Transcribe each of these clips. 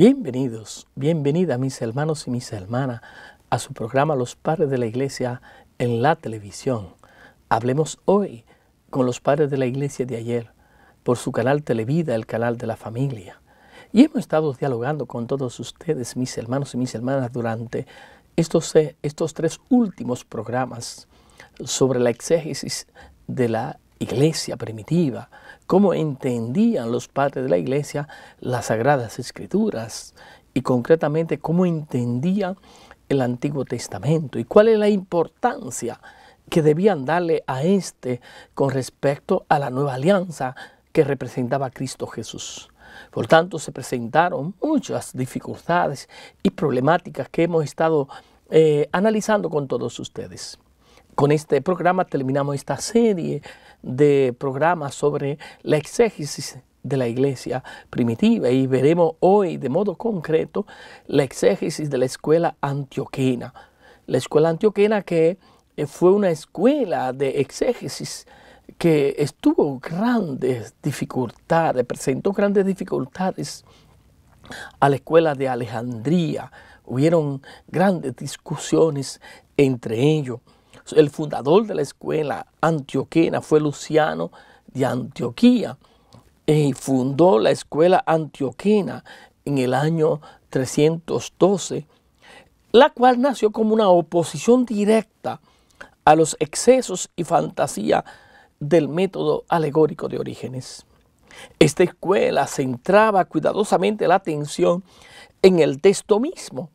Bienvenidos, bienvenida mis hermanos y mis hermanas a su programa Los Padres de la Iglesia en la televisión. Hablemos hoy con los padres de la iglesia de ayer por su canal Televida, el canal de la familia. Y hemos estado dialogando con todos ustedes, mis hermanos y mis hermanas, durante estos, eh, estos tres últimos programas sobre la exégesis de la iglesia primitiva, cómo entendían los padres de la iglesia las sagradas escrituras y concretamente cómo entendían el Antiguo Testamento y cuál es la importancia que debían darle a este con respecto a la nueva alianza que representaba Cristo Jesús. Por tanto, se presentaron muchas dificultades y problemáticas que hemos estado eh, analizando con todos ustedes. Con este programa terminamos esta serie de programas sobre la exégesis de la iglesia primitiva y veremos hoy de modo concreto la exégesis de la escuela antioquena. La escuela antioquena que eh, fue una escuela de exégesis que estuvo grandes dificultades, presentó grandes dificultades a la escuela de Alejandría. Hubieron grandes discusiones entre ellos. El fundador de la escuela antioquena fue Luciano de Antioquía y fundó la escuela antioquena en el año 312, la cual nació como una oposición directa a los excesos y fantasía del método alegórico de Orígenes. Esta escuela centraba cuidadosamente la atención en el texto mismo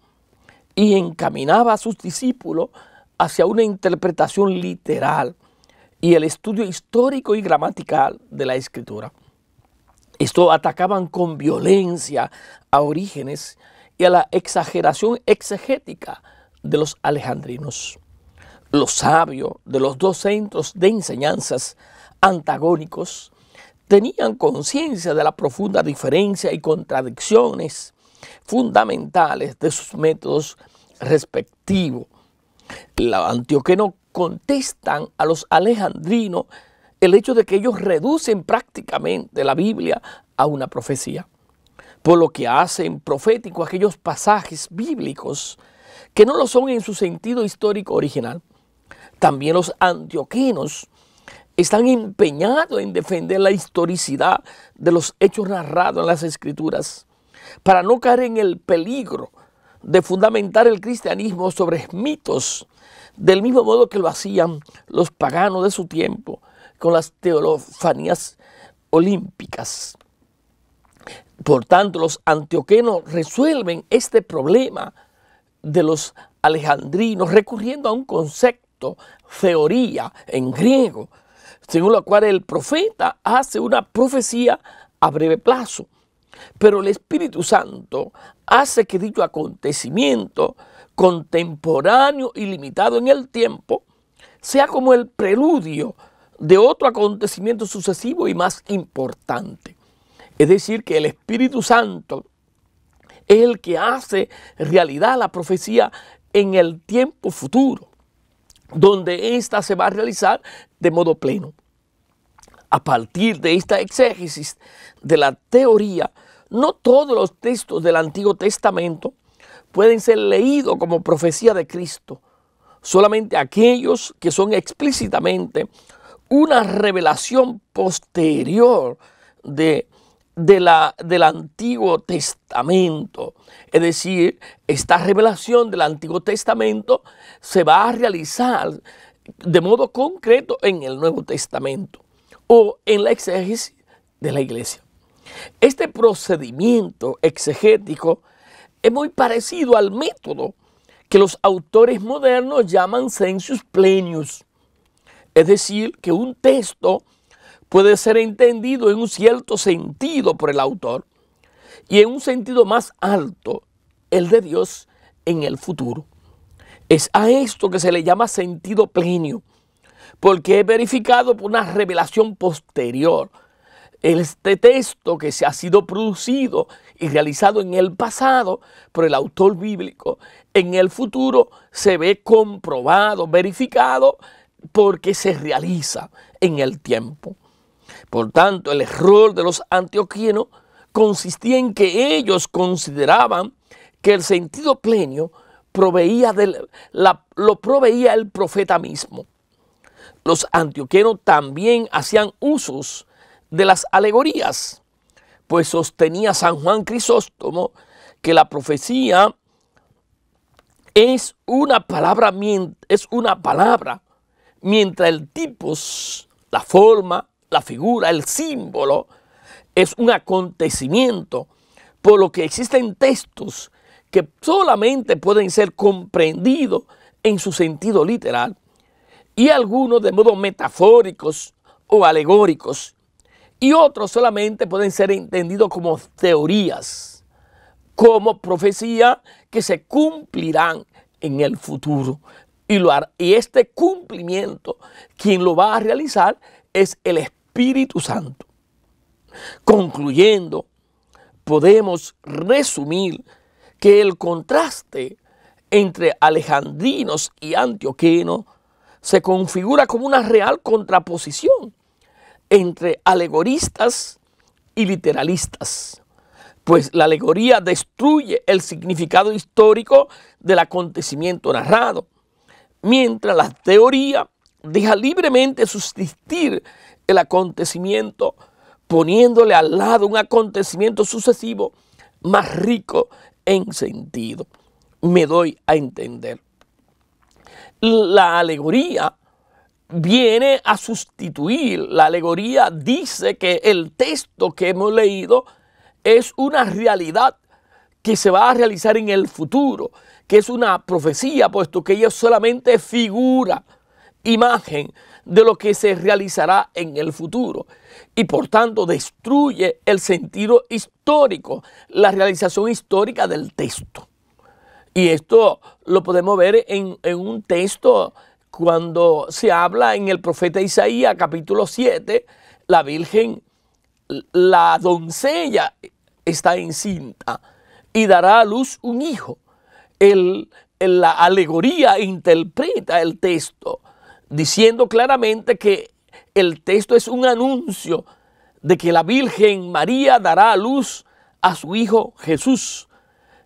y encaminaba a sus discípulos hacia una interpretación literal y el estudio histórico y gramatical de la escritura. Esto atacaban con violencia a Orígenes y a la exageración exegética de los alejandrinos. Los sabios de los dos centros de enseñanzas antagónicos tenían conciencia de la profunda diferencia y contradicciones fundamentales de sus métodos respectivos los antioquenos contestan a los alejandrinos el hecho de que ellos reducen prácticamente la Biblia a una profecía, por lo que hacen profético aquellos pasajes bíblicos que no lo son en su sentido histórico original. También los antioquenos están empeñados en defender la historicidad de los hechos narrados en las escrituras, para no caer en el peligro de fundamentar el cristianismo sobre mitos, del mismo modo que lo hacían los paganos de su tiempo con las teofanías olímpicas. Por tanto, los antioquenos resuelven este problema de los alejandrinos recurriendo a un concepto, teoría en griego, según la cual el profeta hace una profecía a breve plazo pero el Espíritu Santo hace que dicho acontecimiento contemporáneo y limitado en el tiempo sea como el preludio de otro acontecimiento sucesivo y más importante. Es decir, que el Espíritu Santo es el que hace realidad la profecía en el tiempo futuro, donde ésta se va a realizar de modo pleno. A partir de esta exégesis de la teoría no todos los textos del Antiguo Testamento pueden ser leídos como profecía de Cristo, solamente aquellos que son explícitamente una revelación posterior de, la, del Antiguo Testamento. Es decir, esta revelación del Antiguo Testamento se va a realizar de modo concreto en el Nuevo Testamento o en la exégesis de la iglesia. Este procedimiento exegético es muy parecido al método que los autores modernos llaman sensus plenius, es decir, que un texto puede ser entendido en un cierto sentido por el autor y en un sentido más alto, el de Dios en el futuro. Es a esto que se le llama sentido plenio, porque es verificado por una revelación posterior, este texto que se ha sido producido y realizado en el pasado por el autor bíblico, en el futuro se ve comprobado, verificado, porque se realiza en el tiempo. Por tanto, el error de los antioquianos consistía en que ellos consideraban que el sentido pleno proveía lo proveía el profeta mismo. Los antioquenos también hacían usos de las alegorías, pues sostenía San Juan Crisóstomo que la profecía es una palabra, es una palabra mientras el tipo, la forma, la figura, el símbolo, es un acontecimiento, por lo que existen textos que solamente pueden ser comprendidos en su sentido literal y algunos de modo metafóricos o alegóricos, y otros solamente pueden ser entendidos como teorías, como profecía que se cumplirán en el futuro. Y, lo, y este cumplimiento, quien lo va a realizar es el Espíritu Santo. Concluyendo, podemos resumir que el contraste entre alejandrinos y antioquenos se configura como una real contraposición entre alegoristas y literalistas, pues la alegoría destruye el significado histórico del acontecimiento narrado, mientras la teoría deja libremente subsistir el acontecimiento poniéndole al lado un acontecimiento sucesivo más rico en sentido. Me doy a entender. La alegoría viene a sustituir. La alegoría dice que el texto que hemos leído es una realidad que se va a realizar en el futuro, que es una profecía, puesto que ella solamente figura, imagen de lo que se realizará en el futuro y por tanto destruye el sentido histórico, la realización histórica del texto. Y esto lo podemos ver en, en un texto cuando se habla en el profeta Isaías capítulo 7, la Virgen, la doncella está encinta y dará a luz un hijo. El, la alegoría interpreta el texto, diciendo claramente que el texto es un anuncio de que la Virgen María dará a luz a su hijo Jesús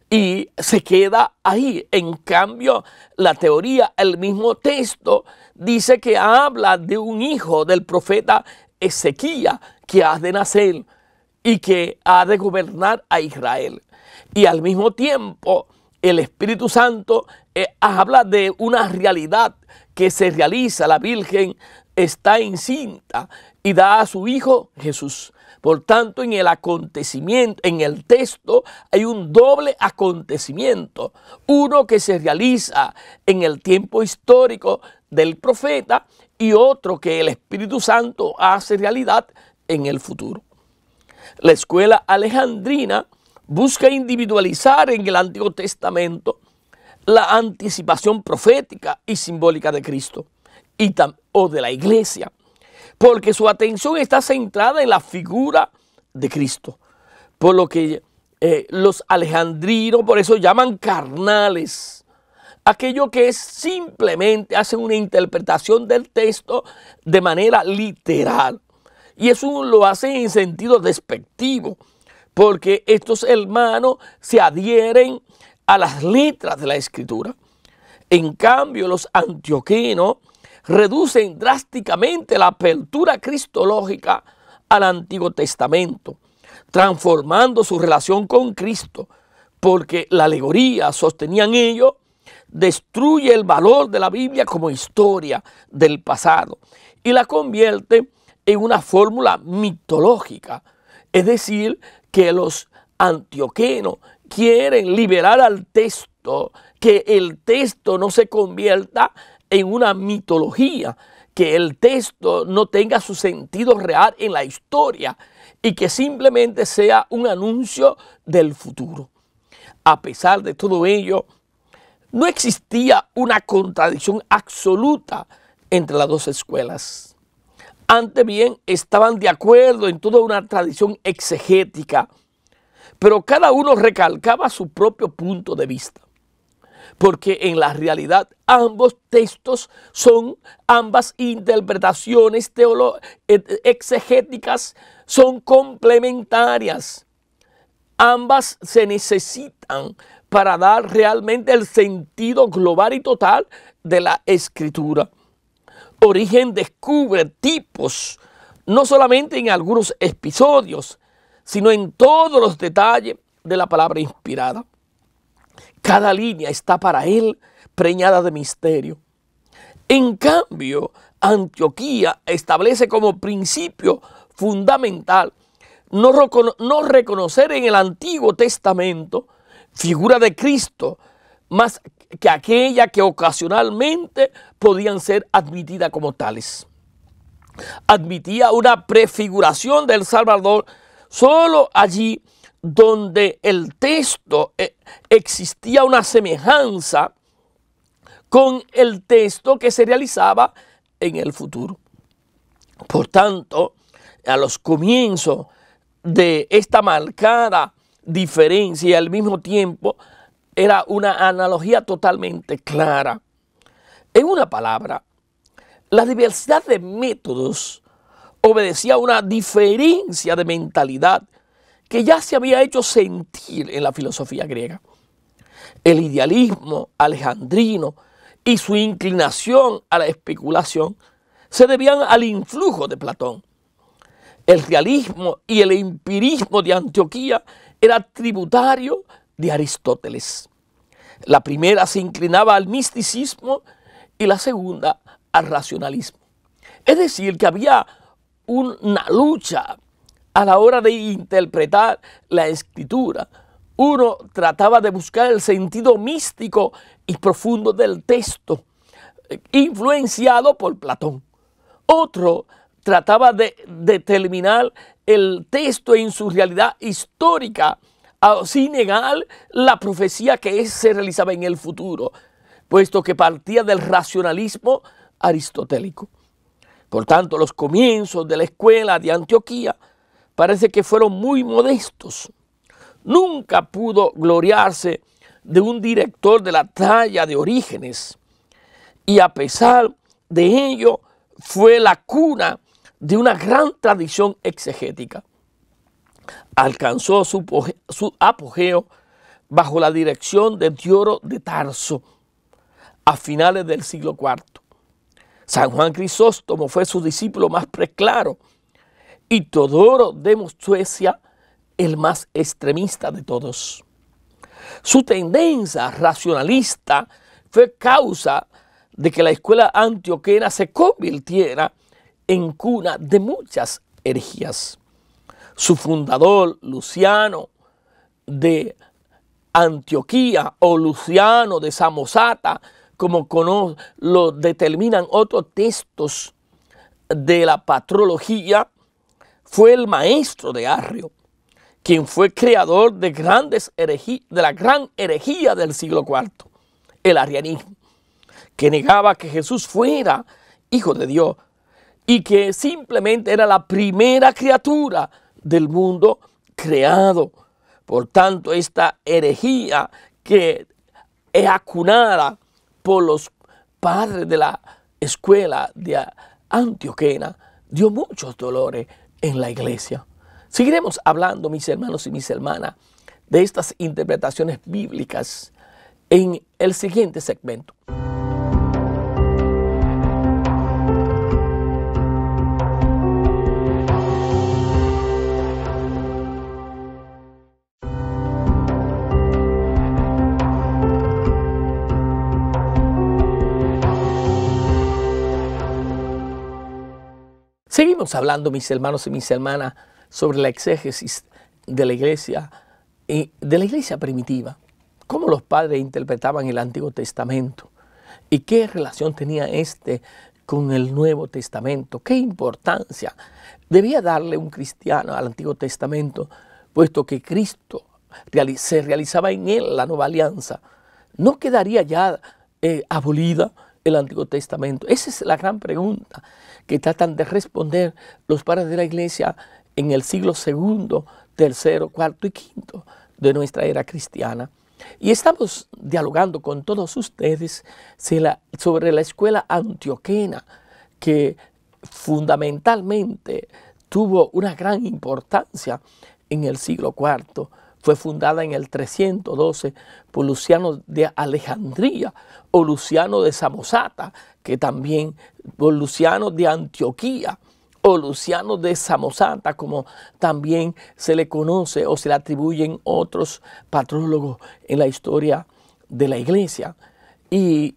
y se queda ahí. En cambio, la teoría, el mismo texto, dice que habla de un hijo del profeta Ezequiel que ha de nacer y que ha de gobernar a Israel. Y al mismo tiempo, el Espíritu Santo eh, habla de una realidad que se realiza. La Virgen está encinta y da a su hijo Jesús. Por tanto, en el acontecimiento, en el texto, hay un doble acontecimiento. Uno que se realiza en el tiempo histórico del profeta y otro que el Espíritu Santo hace realidad en el futuro. La escuela alejandrina busca individualizar en el Antiguo Testamento la anticipación profética y simbólica de Cristo y o de la iglesia porque su atención está centrada en la figura de Cristo. Por lo que eh, los alejandrinos por eso llaman carnales. Aquello que es simplemente hace una interpretación del texto de manera literal. Y eso lo hacen en sentido despectivo, porque estos hermanos se adhieren a las letras de la escritura. En cambio, los antioquinos reducen drásticamente la apertura cristológica al Antiguo Testamento, transformando su relación con Cristo, porque la alegoría, sostenían ellos, destruye el valor de la Biblia como historia del pasado y la convierte en una fórmula mitológica, es decir, que los antioquenos quieren liberar al texto, que el texto no se convierta en una mitología, que el texto no tenga su sentido real en la historia y que simplemente sea un anuncio del futuro. A pesar de todo ello, no existía una contradicción absoluta entre las dos escuelas. Antes bien, estaban de acuerdo en toda una tradición exegética, pero cada uno recalcaba su propio punto de vista porque en la realidad ambos textos son ambas interpretaciones exegéticas, son complementarias. Ambas se necesitan para dar realmente el sentido global y total de la escritura. Origen descubre tipos, no solamente en algunos episodios, sino en todos los detalles de la palabra inspirada. Cada línea está para él preñada de misterio. En cambio, Antioquía establece como principio fundamental no, reconocer en el Antiguo Testamento figura de Cristo más que aquella que ocasionalmente podían ser admitidas como tales. Admitía una prefiguración del Salvador solo allí donde el texto eh, existía una semejanza con el texto que se realizaba en el futuro. Por tanto, a los comienzos de esta marcada diferencia y al mismo tiempo era una analogía totalmente clara. En una palabra, la diversidad de métodos obedecía a una diferencia de mentalidad que ya se había hecho sentir en la filosofía griega. El idealismo alejandrino y su inclinación a la especulación se debían al influjo de Platón. El realismo y el empirismo de Antioquía era tributario de Aristóteles. La primera se inclinaba al misticismo y la segunda al racionalismo. Es decir, que había una lucha a la hora de interpretar la escritura. Uno trataba de buscar el sentido místico y profundo del texto, influenciado por Platón. Otro trataba de determinar el texto en su realidad histórica, sin negar la profecía que se realizaba en el futuro, puesto que partía del racionalismo aristotélico. Por tanto, los comienzos de la escuela de Antioquía parece que fueron muy modestos. Nunca pudo gloriarse de un director de la talla de Orígenes. Y a pesar de ello, fue la cuna de una gran tradición exegética. Alcanzó su, apogeo bajo la dirección de Dioro de Tarso a finales del siglo IV. San Juan Crisóstomo fue su discípulo más preclaro y Teodoro de Mostuecia, el más extremista de todos. Su tendencia racionalista fue causa de que la escuela antioquena se convirtiera en cuna de muchas herejías. Su fundador, Luciano de Antioquía o Luciano de Samosata, como lo determinan otros textos de la patrología, fue el maestro de Arrio, quien fue creador de, grandes de la gran herejía del siglo IV, el arianismo, que negaba que Jesús fuera hijo de Dios y que simplemente era la primera criatura del mundo creado. Por tanto, esta herejía que es acunada por los padres de la escuela de Antioquena dio muchos dolores en la iglesia. Seguiremos hablando, mis hermanos y mis hermanas, de estas interpretaciones bíblicas en el siguiente segmento. Seguimos hablando, mis hermanos y mis hermanas, sobre la exégesis de la iglesia y de la iglesia primitiva, cómo los padres interpretaban el Antiguo Testamento y qué relación tenía este con el Nuevo Testamento, qué importancia debía darle un cristiano al Antiguo Testamento, puesto que Cristo se realizaba en él la nueva alianza, no quedaría ya eh, abolida, el Antiguo Testamento? Esa es la gran pregunta que tratan de responder los padres de la iglesia en el siglo segundo, tercero, cuarto y quinto de nuestra era cristiana. Y estamos dialogando con todos ustedes sobre la escuela antioquena que fundamentalmente tuvo una gran importancia en el siglo IV fue fundada en el 312 por Luciano de Alejandría o Luciano de Samosata, que también por Luciano de Antioquía o Luciano de Samosata, como también se le conoce o se le atribuyen otros patrólogos en la historia de la iglesia. Y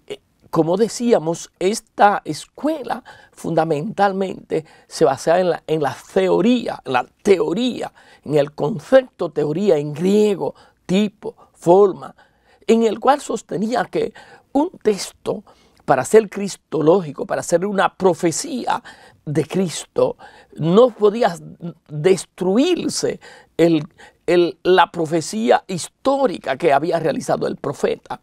como decíamos, esta escuela fundamentalmente se basaba en la, teoría, en la teoría, en el concepto teoría en griego, tipo, forma, en el cual sostenía que un texto para ser cristológico, para ser una profecía de Cristo, no podía destruirse la profecía histórica que había realizado el profeta.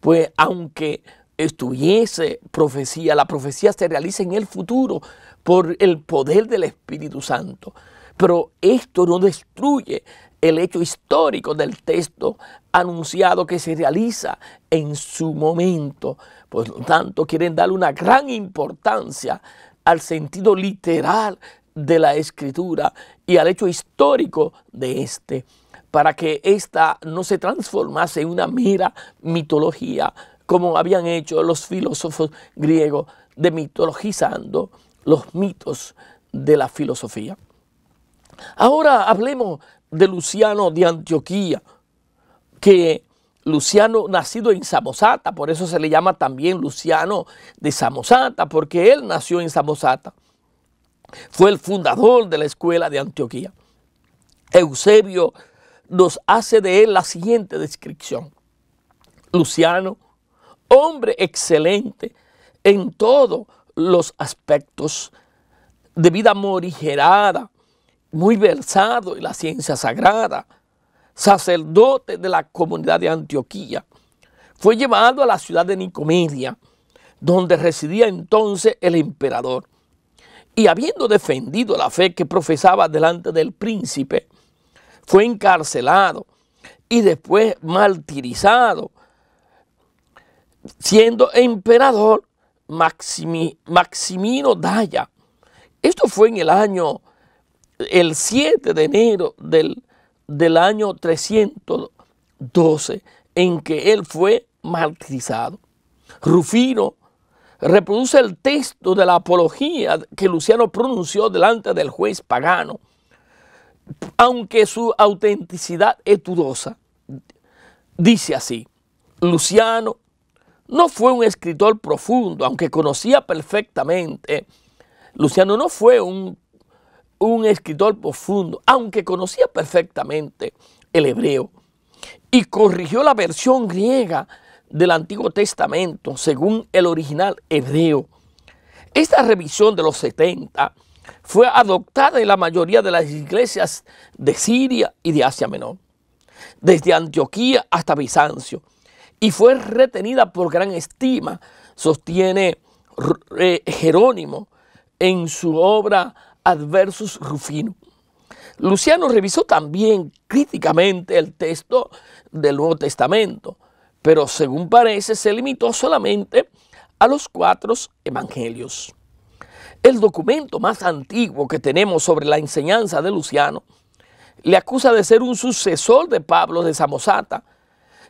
Pues aunque estuviese profecía, la profecía se realiza en el futuro por el poder del Espíritu Santo. Pero esto no destruye el hecho histórico del texto anunciado que se realiza en su momento. Por lo tanto, quieren darle una gran importancia al sentido literal de la escritura y al hecho histórico de este, para que ésta no se transformase en una mera mitología como habían hecho los filósofos griegos, de los mitos de la filosofía. Ahora hablemos de Luciano de Antioquía, que Luciano nacido en Samosata, por eso se le llama también Luciano de Samosata, porque él nació en Samosata. Fue el fundador de la escuela de Antioquía. Eusebio nos hace de él la siguiente descripción. Luciano hombre excelente en todos los aspectos de vida morigerada, muy versado en la ciencia sagrada, sacerdote de la comunidad de Antioquía. Fue llevado a la ciudad de Nicomedia, donde residía entonces el emperador. Y habiendo defendido la fe que profesaba delante del príncipe, fue encarcelado y después martirizado siendo emperador Maximino Daya. Esto fue en el año, el 7 de enero del, del año 312, en que él fue martirizado. Rufino reproduce el texto de la apología que Luciano pronunció delante del juez pagano, aunque su autenticidad es dudosa. Dice así, Luciano no fue un escritor profundo, aunque conocía perfectamente. Luciano no fue un, un escritor profundo, aunque conocía perfectamente el hebreo. Y corrigió la versión griega del Antiguo Testamento según el original hebreo. Esta revisión de los 70 fue adoptada en la mayoría de las iglesias de Siria y de Asia Menor, desde Antioquía hasta Bizancio y fue retenida por gran estima, sostiene eh, Jerónimo en su obra Adversus Rufino. Luciano revisó también críticamente el texto del Nuevo Testamento, pero según parece se limitó solamente a los cuatro evangelios. El documento más antiguo que tenemos sobre la enseñanza de Luciano le acusa de ser un sucesor de Pablo de Samosata,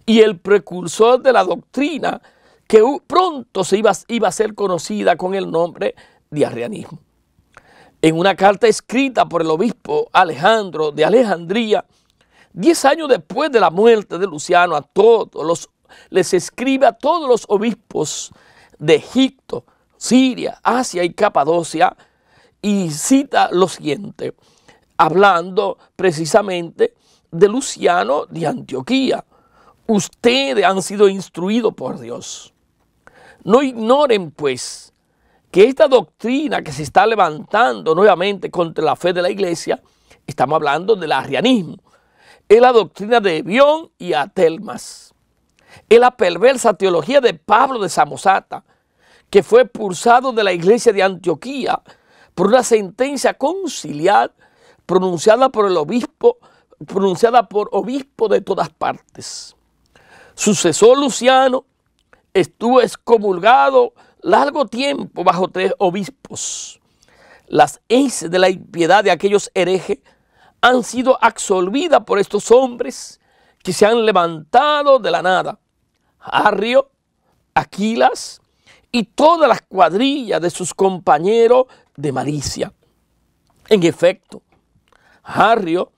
y el precursor de la doctrina que pronto se iba, a ser conocida con el nombre de arrianismo. En una carta escrita por el obispo Alejandro de Alejandría, diez años después de la muerte de Luciano, a todos los, les escribe a todos los obispos de Egipto, Siria, Asia y Capadocia, y cita lo siguiente, hablando precisamente de Luciano de Antioquía. Ustedes han sido instruidos por Dios. No ignoren, pues, que esta doctrina que se está levantando nuevamente contra la fe de la iglesia, estamos hablando del arrianismo, es la doctrina de Bion y Atelmas. Es la perversa teología de Pablo de Samosata, que fue expulsado de la iglesia de Antioquía por una sentencia conciliar pronunciada por el obispo, pronunciada por obispo de todas partes. Sucesor Luciano estuvo excomulgado largo tiempo bajo tres obispos. Las heces de la impiedad de aquellos herejes han sido absolvidas por estos hombres que se han levantado de la nada. Arrio, Aquilas y todas las cuadrillas de sus compañeros de malicia. En efecto, Harrio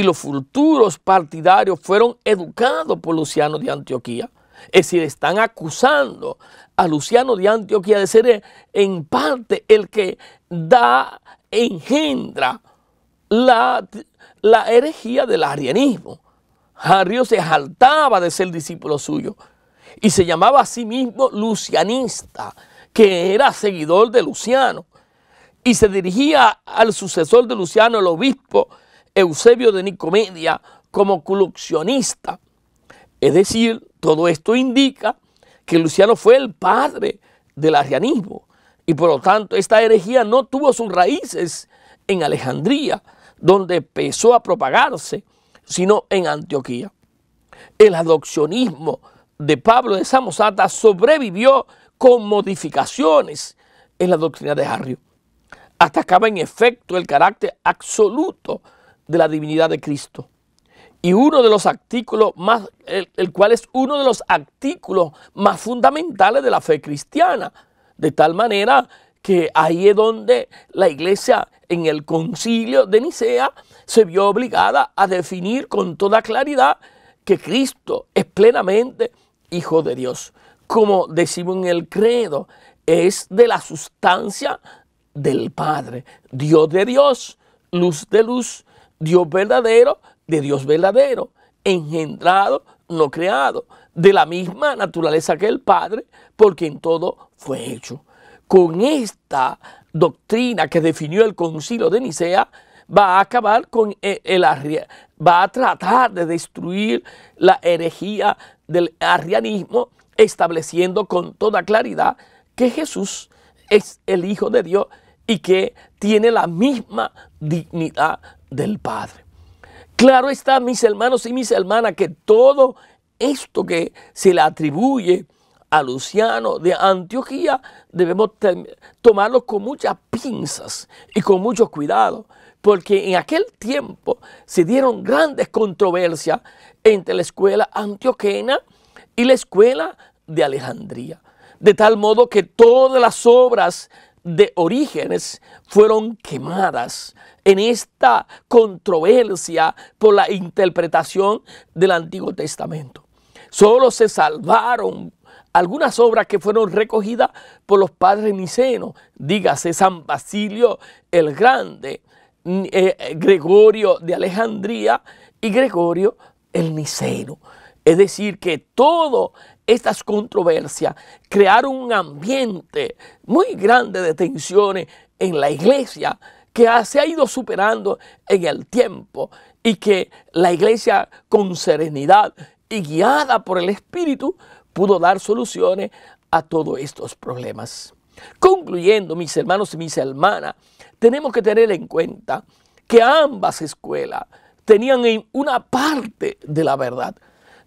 y los futuros partidarios fueron educados por Luciano de Antioquía. Es decir, están acusando a Luciano de Antioquía de ser eh, en parte el que da, engendra la, la herejía del arianismo. Harrio se jaltaba de ser discípulo suyo y se llamaba a sí mismo lucianista, que era seguidor de Luciano y se dirigía al sucesor de Luciano, el obispo Eusebio de Nicomedia como coleccionista. Es decir, todo esto indica que Luciano fue el padre del arianismo y por lo tanto esta herejía no tuvo sus raíces en Alejandría, donde empezó a propagarse, sino en Antioquía. El adoccionismo de Pablo de Samosata sobrevivió con modificaciones en la doctrina de Harrio. Hasta acaba en efecto el carácter absoluto de la divinidad de Cristo. Y uno de los artículos más, el, cual es uno de los artículos más fundamentales de la fe cristiana. De tal manera que ahí es donde la iglesia en el concilio de Nicea se vio obligada a definir con toda claridad que Cristo es plenamente Hijo de Dios. Como decimos en el credo, es de la sustancia del Padre, Dios de Dios, luz de luz, Dios verdadero de Dios verdadero, engendrado, no creado, de la misma naturaleza que el Padre, porque en todo fue hecho. Con esta doctrina que definió el concilio de Nicea, va a acabar con eh, el, va a tratar de destruir la herejía del arrianismo, estableciendo con toda claridad que Jesús es el Hijo de Dios y que tiene la misma dignidad del Padre. Claro está, mis hermanos y mis hermanas, que todo esto que se le atribuye a Luciano de Antioquía debemos tomarlo con muchas pinzas y con mucho cuidado, porque en aquel tiempo se dieron grandes controversias entre la escuela antioquena y la escuela de Alejandría, de tal modo que todas las obras de Orígenes fueron quemadas en esta controversia por la interpretación del Antiguo Testamento. Solo se salvaron algunas obras que fueron recogidas por los padres nicenos, dígase San Basilio el Grande, eh, eh, Gregorio de Alejandría y Gregorio el Niceno. Es decir, que todo estas controversias crearon un ambiente muy grande de tensiones en la iglesia que se ha ido superando en el tiempo y que la iglesia con serenidad y guiada por el Espíritu pudo dar soluciones a todos estos problemas. Concluyendo, mis hermanos y mis hermanas, tenemos que tener en cuenta que ambas escuelas tenían una parte de la verdad,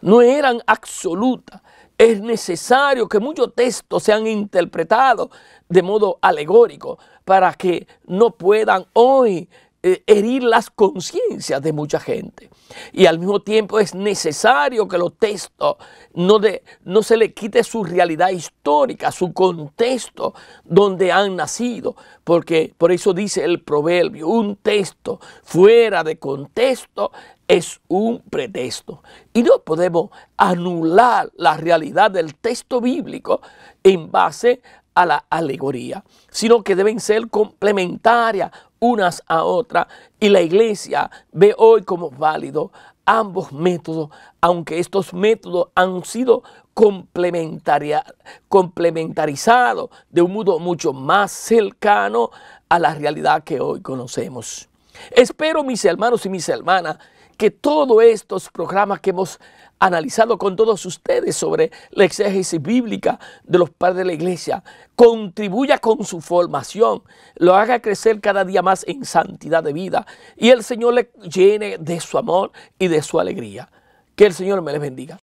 no eran absolutas, es necesario que muchos textos sean interpretados de modo alegórico para que no puedan hoy eh, herir las conciencias de mucha gente. Y al mismo tiempo es necesario que los textos no, de, no se le quite su realidad histórica, su contexto donde han nacido, porque por eso dice el proverbio, un texto fuera de contexto es un pretexto. Y no podemos anular la realidad del texto bíblico en base a la alegoría, sino que deben ser complementarias unas a otras. Y la iglesia ve hoy como válido ambos métodos, aunque estos métodos han sido complementarizados de un modo mucho más cercano a la realidad que hoy conocemos. Espero, mis hermanos y mis hermanas, que todos estos programas que hemos analizado con todos ustedes sobre la exégesis bíblica de los padres de la iglesia contribuya con su formación, lo haga crecer cada día más en santidad de vida y el Señor le llene de su amor y de su alegría. Que el Señor me les bendiga.